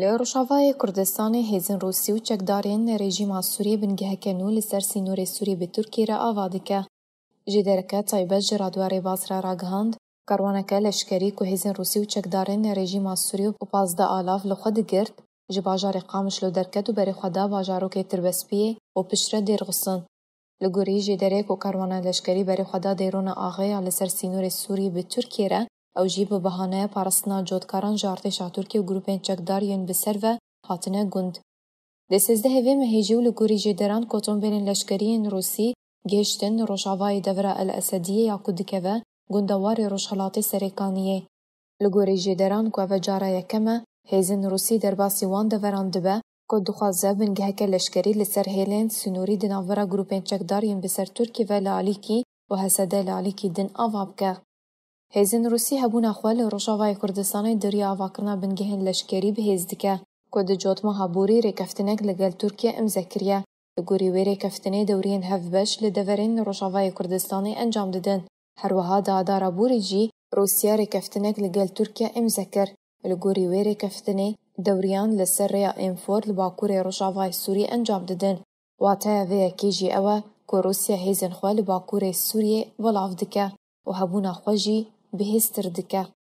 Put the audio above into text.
Li Rojavayê Kurdistanê hêzên Rûsî û çekdarên rejîma Sûrî bin gehekê nû li ser sînorê Sûrî bi Tirkiyê re ava dike. Ji dereke taybet ji radwarê Basra ra gihand, karwaneke leşkerî ku hêzên Rûsî û çekdarên rejîma Sûrî û pazda alav li xwe digirt, ji bajarê Qamiş li derket û berêxweda bajarokê Tirbespiyê û piştre dêrxistin. Li gorî jê derê ku karwana leşkerî berêxweda Dêrona Axeya li ser sînorê Sûrî bi Tirkiyê re Ew jî bi bahaneya parastina cotkaran ji artêşa Tirkiye û grûpên çekdariyên bi ser ve hatine gund. Di sêzdehê me hêjî û li gorî jêderan koçemberên leşkeriyên Rûsî gehiştin Rojavayê Devera El Esediyê ya ku dikeve gundewarê Rojhilatê Serêkaniyê. Li gorî jêderan ku ev cara yekem e, hêzên Rûsî derbasî wan deveran dibe ku dixwaze bingeheke leşkerî li ser hêlên sunûrî di navbera grûpên çekdariyên bi ser Tirkiye ve li Alikî û Hesedê li Alikî din ava bike. هزین هێزن رووسی هەبوو ناخوا لە ڕۆژاوای کوردستانی دەریاواکردنا بنگەهێن لەشکێری بەهێز دیکە کۆدە جۆتمە هەبووری ڕێکەفتنێک لگل ترکیه ئەمزەکرە لە گوری وی وێرە کەفتنەی دەورێن هەفبەش لە دەڤەرێن ڕۆژاوای کوردستانی ئەنجام ددن هەروەها دادارابووریجی رووسیا ڕێکەفتنێک لەگەل تورکیا ئەمزەکر لە گوری وێرە کەفتنەی دەوریان لەسەر ڕێیا ئێنفۆر لە باکوورێ ڕۆژاوای سوری انجام ددن واتایە وەیەکیژی ئەوە کۆ رووسیا هێزنخوا لە باکوورێ سووریێ وەڵاو دکە و هەبوو ناخۆژی بهستردك